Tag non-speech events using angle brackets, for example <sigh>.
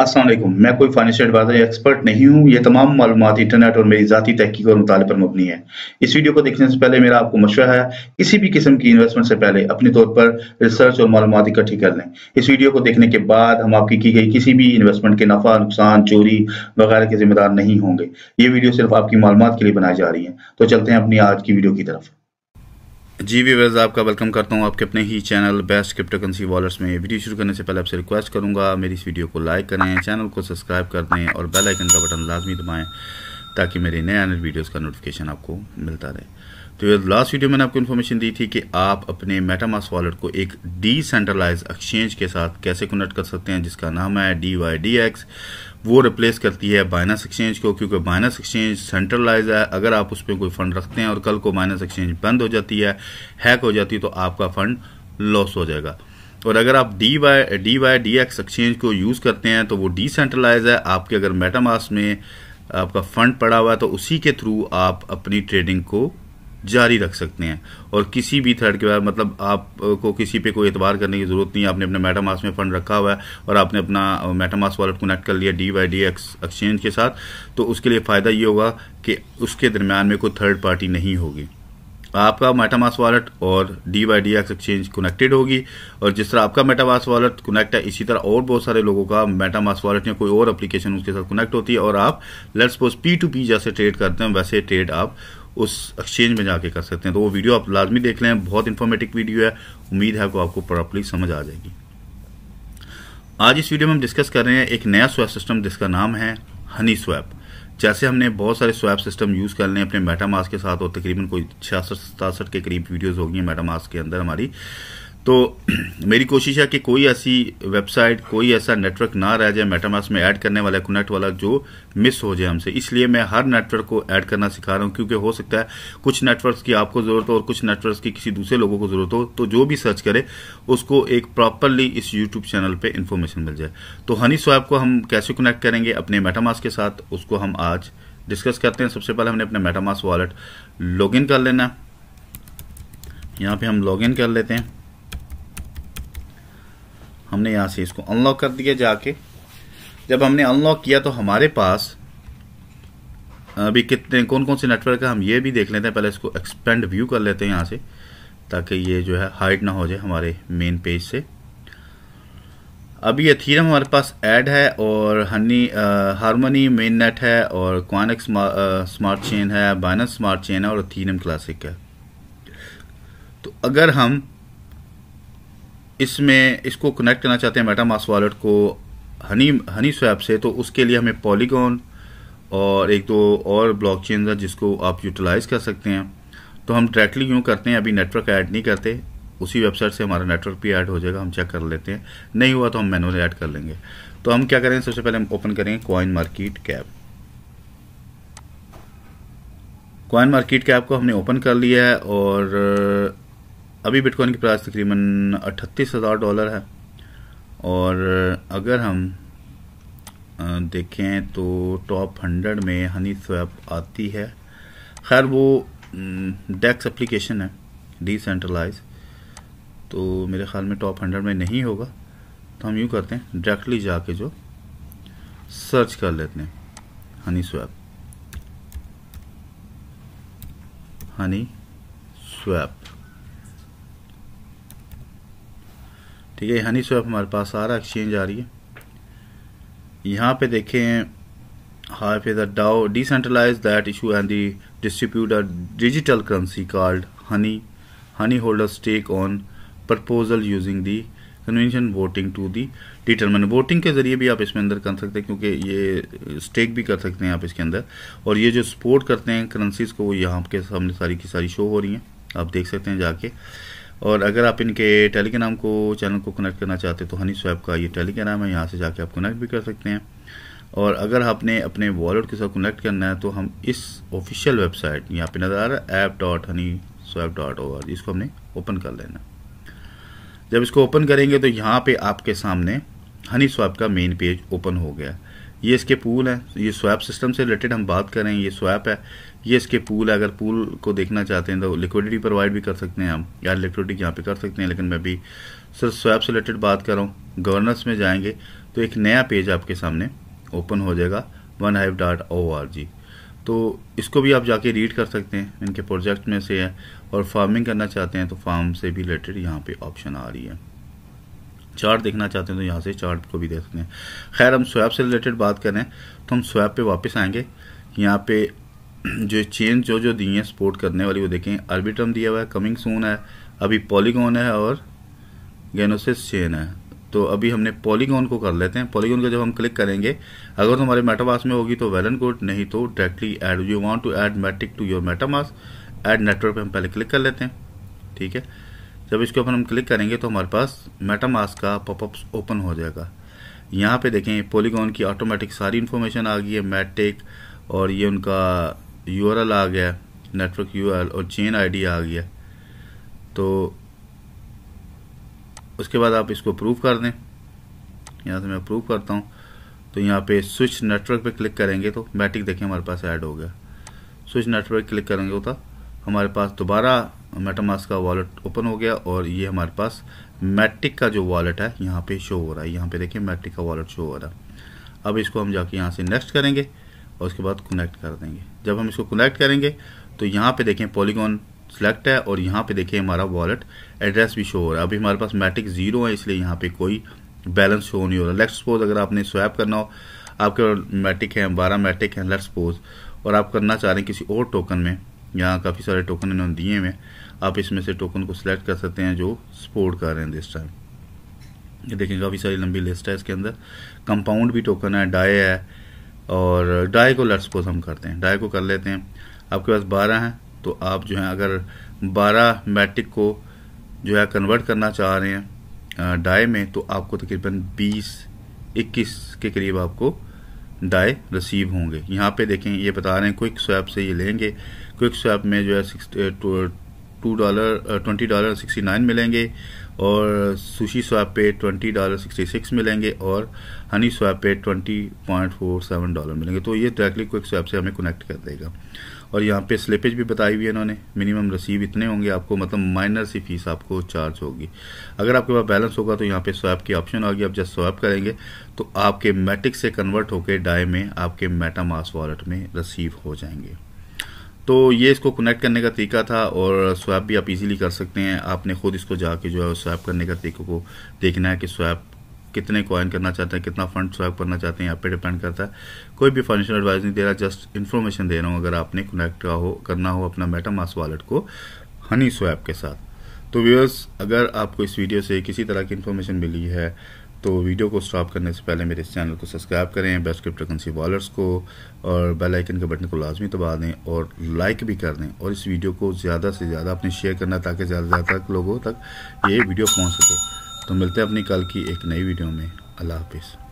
असलम मैं कोई financial adviser या एक्सपर्ट नहीं हूँ ये तमाम मालूम इंटरनेट और मेरी ज़ाती तहकीक और मुताले पर मबनी है इस वीडियो को देखने से पहले मेरा आपको मशवरा है किसी भी किस्म की इन्वेस्टमेंट से पहले अपने तौर पर रिसर्च और मालूम इकट्ठी कर लें इस वीडियो को देखने के बाद हम आपकी की गई किसी भी इन्वेस्टमेंट के नफा नुकसान चोरी वगैरह के जिम्मेदार नहीं होंगे ये वीडियो सिर्फ आपकी मालूम के लिए बनाई जा रही है तो चलते हैं अपनी आज की वीडियो की तरफ जी व्यूवर्स आपका वेलकम करता हूं आपके अपने ही channel best crypto currency wallets में वीडियो शुरू करने से पहले आपसे रिक्वेस्ट करूंगा मेरी इस वीडियो को लाइक करें चैनल को सब्सक्राइब कर दें और बेल आइकन का बटन लाजमी दबाएं ताकि मेरे नए आने वीडियोस का नोटिफिकेशन आपको मिलता रहे तो ये लास्ट वीडियो मैंने आपको इन्फॉर्मेशन दी थी कि आप अपने मेटामास वॉलेट को एक डिसेंट्रलाइज एक्सचेंज के साथ कैसे कनेक्ट कर सकते हैं जिसका नाम है डी वाई डी एक्स वो रिप्लेस करती है बाइनस एक्सचेंज को क्योंकि बाइनस एक्सचेंज सेंट्रलाइज है अगर आप उस पर कोई फंड रखते हैं और कल को बाइनस एक्सचेंज बंद हो जाती है हैक हो जाती है तो आपका फंड लॉस हो जाएगा और अगर आप D Y D Y D X exchange को यूज़ करते हैं तो वो डिसेंट्रलाइज है आपके अगर मेटामास में आपका फंड पड़ा हुआ है तो उसी के थ्रू आप अपनी ट्रेडिंग को जारी रख सकते हैं और किसी भी थर्ड के बाद मतलब आपको किसी पे कोई एतबार करने की ज़रूरत नहीं है आपने अपने मेटामास में फ़ंड रखा हुआ है और आपने अपना मेटामास वॉलेट कनेक्ट कर लिया डी वाई डी एक्सचेंज के साथ तो उसके लिए फ़ायदा ये होगा कि उसके दरम्यान में कोई थर्ड पार्टी नहीं होगी आपका मेटामास वॉलेट और D Y D X exchange connected होगी और जिस तरह आपका मेटामास वॉलेट कनेक्ट है इसी तरह और बहुत सारे लोगों का मेटामास वॉलेट या कोई और एप्लीकेशन उसके साथ कनेक्ट होती है और आप let's suppose P to P जैसे ट्रेड करते हैं वैसे ट्रेड आप उस एक्सचेंज में जाके कर सकते हैं तो वो वीडियो आप लाजमी देख लें बहुत इन्फॉर्मेटिव वीडियो है उम्मीद है वो आपको प्रॉपरली समझ आ जाएगी आज इस वीडियो में हम डिस्कस कर रहे हैं एक नया स्वैप सिस्टम जिसका नाम है हनी स्वैप जैसे हमने बहुत सारे स्वैप सिस्टम यूज़ कर लें अपने मेटामास के साथ और तकरीबन कोई छियासठ सतासठ के करीब वीडियोज़ होगी मेटामास के अंदर हमारी तो <clears throat> मेरी कोशिश है कि कोई ऐसी वेबसाइट कोई ऐसा नेटवर्क ना रह जाए मेटामास में ऐड करने वाला कनेक्ट वाला जो मिस हो जाए हमसे इसलिए मैं हर नेटवर्क को ऐड करना सिखा रहा हूं क्योंकि हो सकता है कुछ नेटवर्क्स की आपको ज़रूरत हो और कुछ नेटवर्क्स की किसी दूसरे लोगों को ज़रूरत हो तो जो भी सर्च करे उसको एक प्रॉपरली इस यूट्यूब चैनल पर इन्फॉर्मेशन मिल जाए तो हनी स्वैप को हम कैसे कनेक्ट करेंगे अपने मेटामास के साथ उसको हम आज डिस्कस करते हैं सबसे पहले हमने अपना मेटामास वॉलेट लॉग कर लेना यहाँ पे हम लॉग कर लेते हैं हमने यहाँ से इसको अनलॉक कर दिया जाके जब हमने अनलॉक किया तो हमारे पास अभी कितने कौन कौन से नेटवर्क है हम ये भी देख लेते हैं पहले इसको एक्सपेंड व्यू कर लेते हैं यहाँ से ताकि ये जो है हाइड ना हो जाए हमारे मेन पेज से अभी अथीरम हमारे पास ऐड है और हनी हारमोनी मेन नेट है और क्वानिक स्मार्ट चेन है बाइनस स्मार्ट चेन है और अथीरम क्लासिक है तो अगर हम इसमें इसको कनेक्ट करना चाहते हैं मेटामास वॉलेट को हनी हनी स्वैप से तो उसके लिए हमें पॉलीगॉन और एक दो और ब्लॉक है जिसको आप यूटिलाइज कर सकते हैं तो हम डायरेक्टली यूँ करते हैं अभी नेटवर्क ऐड नहीं करते उसी वेबसाइट से हमारा नेटवर्क भी ऐड हो जाएगा हम चेक कर लेते हैं नहीं हुआ तो हम मैनुअल ऐड कर लेंगे तो हम क्या करें सबसे पहले हम ओपन करेंगे coin market cap coin market cap को हमने ओपन कर लिया है और अभी बिटकॉइन की प्राइस तकरीबन अट्ठतीस हज़ार डॉलर है और अगर हम देखें तो टॉप हंड्रेड में हनी स्वैप आती है खैर वो डेक्स एप्लीकेशन है डिसेंट्रलाइज तो मेरे ख़्याल में टॉप हंड्रेड में नहीं होगा तो हम यूँ करते हैं डायरेक्टली जाके जो सर्च कर लेते हैं हनी स्वैप हनी स्वैप ठीक है हनी स्वैप हमारे पास सारा एक्सचेंज आ रही है यहाँ पे देखें हाई फे a DAO decentralise that issue and the distribute digital currency card honey honey holder stake on proposal using the convention voting to the determent voting के जरिए भी आप इसमें अंदर कर सकते हैं क्योंकि ये स्टेक भी कर सकते हैं आप इसके अंदर और ये जो सपोर्ट करते हैं करेंसीज को वो यहाँ के सामने सारी की सारी शो हो रही हैं आप देख सकते हैं जाके और अगर आप इनके टेलीग्राम को चैनल को कनेक्ट करना चाहते हैं तो हनी स्वैप का ये टेलीग्राम है यहाँ से जाके आप कनेक्ट भी कर सकते हैं और अगर आपने अपने वॉलेट के साथ कनेक्ट करना है तो हम इस ऑफिशियल वेबसाइट यहाँ पे नज़र आ रहा है app dot honey swap dot O R इसको हमने ओपन कर लेना जब इसको ओपन करेंगे तो यहाँ पे आपके सामने हनी स्वैप का मेन पेज ओपन हो गया है ये इसके पूल हैं ये स्वैप सिस्टम से रिलेटेड हम बात करें ये स्वैप है ये इसके पूल है अगर पूल को देखना चाहते हैं तो लिक्विडिटी प्रोवाइड भी कर सकते हैं हम या लिक्विडिटी यहाँ पे कर सकते हैं लेकिन मैं भी सिर्फ स्वैप से रिलेटेड बात कर रहा हूँ गवर्नेंस में जाएंगे तो एक नया पेज आपके सामने ओपन हो जाएगा one hive dot O R G तो इसको भी आप जाके रीड कर सकते हैं इनके प्रोजेक्ट में से है और फार्मिंग करना चाहते हैं तो फार्म से भी रिलेटेड यहाँ पे ऑप्शन आ रही है चार्ट देखना चाहते हैं तो यहाँ से चार्ट को भी देख सकते हैं खैर हम स्वैप से रिलेटेड बात करें तो हम स्वैप पे वापस आएंगे यहाँ पे जो चेंज जो जो दी हैं सपोर्ट करने वाली वो देखें अर्बिटम दिया हुआ है कमिंग सून है अभी पॉलीगोन है और गेनोसिस चेन है तो अभी हमने पॉलीगॉन को कर लेते हैं पॉलीगोन का जब हम क्लिक करेंगे अगर तो हमारे मेटामास में होगी तो वेल एंड गुड नहीं तो directly add you want to add Matic to your MetaMask add network पर हम पहले क्लिक कर लेते हैं ठीक है जब इसके ऊपर हम क्लिक करेंगे तो हमारे पास मेटामास का पॉपअप ओपन हो जाएगा यहाँ पे देखें पॉलीगॉन की ऑटोमेटिक सारी इन्फॉर्मेशन आ गई है मैटेक और ये उनका यू आ गया नेटवर्क यूआरएल और चेन आई आ गया तो उसके बाद आप इसको प्रूव कर दें यहाँ से मैं प्रूव करता हूँ तो यहाँ पे स्विच नेटवर्क पे क्लिक करेंगे तो मैटिक देखें हमारे पास ऐड हो गया स्विच नेटवर्क क्लिक करेंगे तो हमारे पास दोबारा मेटामास का वॉलेट ओपन हो गया और ये हमारे पास मैट्रिक का जो वॉलेट है यहाँ पे शो हो रहा है यहाँ पे देखिए मैट्रिक का वॉलेट शो हो रहा है अब इसको हम जाके यहाँ से नेक्स्ट करेंगे और उसके बाद कनेक्ट कर देंगे जब हम इसको कनेक्ट करेंगे तो यहाँ पे देखें पॉलीगॉन सेलेक्ट है और यहाँ पे देखें हमारा वॉलेट एड्रेस भी शो हो रहा है अभी हमारे पास मैट्रिक जीरो है इसलिए यहाँ पे कोई बैलेंस शो नहीं हो रहा लेट्स सपोज अगर आपने स्वैप करना हो आपके मैट्रिक है बारह मैट्रिक है लेट्स सपोज और आप करना चाह रहे हैं किसी और टोकन में यहाँ काफ़ी सारे टोकन इन्होंने दिए हुए हैं आप इसमें से टोकन को सिलेक्ट कर सकते हैं जो सपोर्ट कर रहे हैं दिस टाइम ये देखें काफ़ी सारी लंबी लिस्ट है इसके अंदर कंपाउंड भी टोकन है डाए है और डाए को लट्स को हम करते हैं डाई को कर लेते हैं आपके पास बारह हैं तो आप जो है अगर बारह मैट्रिक को जो है कन्वर्ट करना चाह रहे हैं डाए में तो आपको तकरीबन बीस इक्कीस के करीब आपको डाई रिसीव होंगे यहाँ पे देखें ये बता रहे हैं क्विक स्वैप से ये लेंगे क्विक स्वैप में जो है two dollar twenty dollar sixty nine मिलेंगे और सुशी स्वैप पे ट्वेंटी डॉलर सिक्सटी सिक्स मिलेंगे और हनी स्वैप पे twenty point four seven dollar मिलेंगे तो ये डायरेक्टली क्विक स्वैप से हमें कनेक्ट कर देगा और यहाँ पे स्लिपेज भी बताई हुई है इन्होंने मिनिमम रसीव इतने होंगे आपको मतलब माइनर सी फीस आपको चार्ज होगी अगर आपके पास बैलेंस होगा तो यहाँ पे स्वैप की ऑप्शन होगी आप जब स्वैप करेंगे तो आपके मैटिक से कन्वर्ट होकर डाई में आपके मेटामास वॉलेट में रसीव हो जाएंगे तो ये इसको कनेक्ट करने का तरीका था और स्वैप भी आप इजीली कर सकते हैं आपने खुद इसको जाके जो है स्वैप करने का तरीके को देखना है कि स्वैप कितने कॉइन करना चाहते हैं कितना फंड स्वैप करना चाहते हैं यहाँ पे डिपेंड करता है कोई भी फाइनेंशियल एडवाइस नहीं दे रहा जस्ट इन्फॉर्मेशन दे रहा हूँ अगर आपने कनेक्ट हो करना हो अपना मेटामास वॉलेट को हनी स्वैप के साथ तो व्यूअर्स अगर आपको इस वीडियो से किसी तरह की इन्फॉर्मेशन मिली है तो वीडियो को स्टॉप करने से पहले मेरे इस चैनल को सब्सक्राइब करें बेस्ट क्रिप्टोकरेंसी वॉलेट्स को और बेल आइकन के बटन को लाजमी दबा दें और लाइक भी कर दें और इस वीडियो को ज़्यादा से ज़्यादा अपने शेयर करना ताकि ज़्यादा से ज़्यादा लोगों तक ये वीडियो पहुंच सके तो मिलते हैं अपनी कल की एक नई वीडियो में अल्लाह हाफिज़